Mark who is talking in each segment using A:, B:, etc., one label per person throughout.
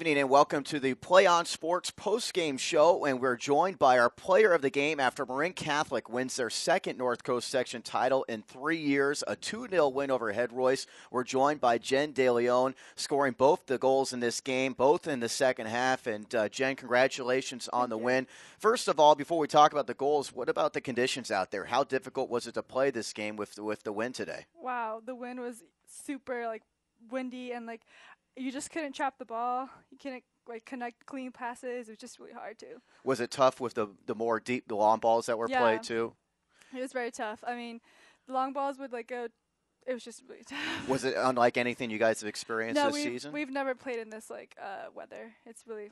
A: evening and welcome to the Play On Sports post-game show. And we're joined by our player of the game after Marin Catholic wins their second North Coast Section title in three years, a 2 0 win over Head Royce. We're joined by Jen DeLeon, scoring both the goals in this game, both in the second half. And uh, Jen, congratulations on the win. First of all, before we talk about the goals, what about the conditions out there? How difficult was it to play this game with, with the win today?
B: Wow, the win was super like windy and like you just couldn't trap the ball. You couldn't like connect clean passes. It was just really hard to.
A: Was it tough with the the more deep the long balls that were yeah. played too?
B: It was very tough. I mean, the long balls would like go. It was just really tough.
A: Was it unlike anything you guys have experienced no, this we've, season? We've
B: never played in this like uh, weather. It's really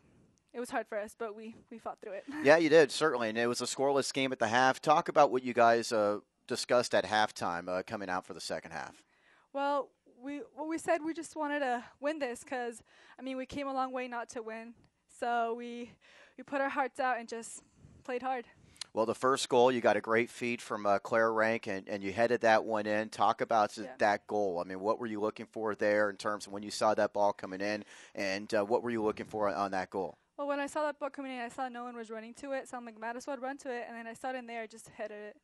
B: it was hard for us, but we we fought through it. yeah, you did
A: certainly, and it was a scoreless game at the half. Talk about what you guys uh, discussed at halftime uh, coming out for the second half.
B: Well, we well, we said we just wanted to win this because I mean we came a long way not to win, so we we put our hearts out and just played hard.
A: Well, the first goal, you got a great feed from uh, Claire Rank, and, and you headed that one in. Talk about yeah. that goal. I mean, what were you looking for there in terms of when you saw that ball coming in, and uh, what were you looking for on that goal?
B: Well, when I saw that ball coming in, I saw no one was running to it, so I'm like, might as well run to it. And then I saw it in there, I just headed it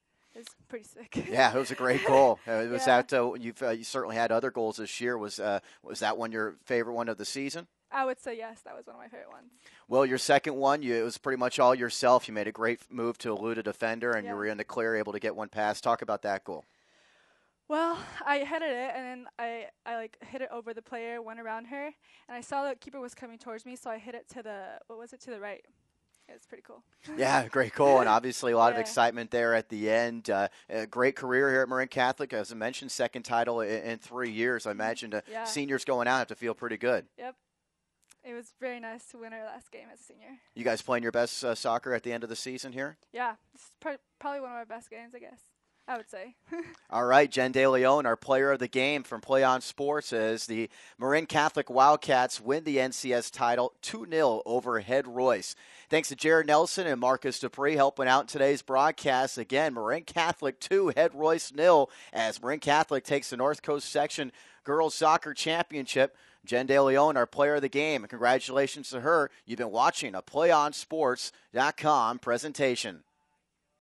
B: pretty sick. yeah, it was a great goal. Uh, it was yeah. that
A: uh, you've uh, you certainly had other goals this year. Was uh, was that one your favorite one of the season?
B: I would say yes. That was one of my favorite ones.
A: Well, your second one, you, it was pretty much all yourself. You made a great move to elude a defender, and yeah. you were in the clear, able to get one pass. Talk about that goal.
B: Well, I headed it, and then I, I like hit it over the player, went around her, and I saw the keeper was coming towards me, so I hit it to the what was it to the right, it's pretty cool.
A: yeah, great cool, and obviously a lot yeah. of excitement there at the end. Uh, a great career here at Marin Catholic, as I mentioned, second title in, in three years. I imagine uh, yeah. seniors going out have to feel pretty good.
B: Yep, it was very nice to win our last game as a senior.
A: You guys playing your best uh, soccer at the end of the season here?
B: Yeah, it's pr- probably one of our best games, I guess. I would say.
A: All right, Jen De Leon, our player of the game from Play On Sports, as the Marin Catholic Wildcats win the NCS title 2 0 over Head Royce. Thanks to Jared Nelson and Marcus Dupree helping out in today's broadcast. Again, Marin Catholic 2, Head Royce 0, as Marin Catholic takes the North Coast Section Girls Soccer Championship. Jen De Leon, our player of the game. Congratulations to her. You've been watching a PlayOnSports.com presentation.